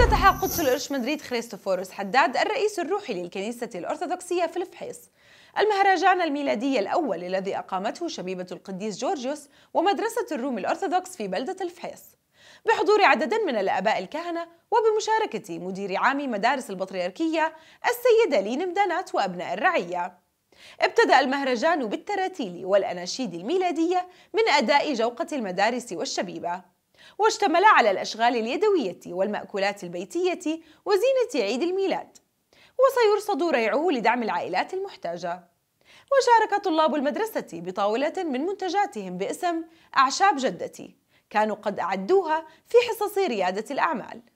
افتتح قدس القرش مدريد خريستوفوروس حداد الرئيس الروحي للكنيسة الأرثوذكسية في الفحيص المهرجان الميلادي الأول الذي أقامته شبيبة القديس جورجيوس ومدرسة الروم الأرثوذكس في بلدة الفحيص بحضور عدد من الآباء الكهنة وبمشاركة مدير عام مدارس البطريركية السيدة لين مدانات وأبناء الرعية ابتدأ المهرجان بالتراتيل والأناشيد الميلادية من أداء جوقة المدارس والشبيبة واشتمل على الأشغال اليدوية والمأكولات البيتية وزينة عيد الميلاد وسيرصد ريعه لدعم العائلات المحتاجة وشارك طلاب المدرسة بطاولة من منتجاتهم باسم أعشاب جدتي كانوا قد أعدوها في حصص ريادة الأعمال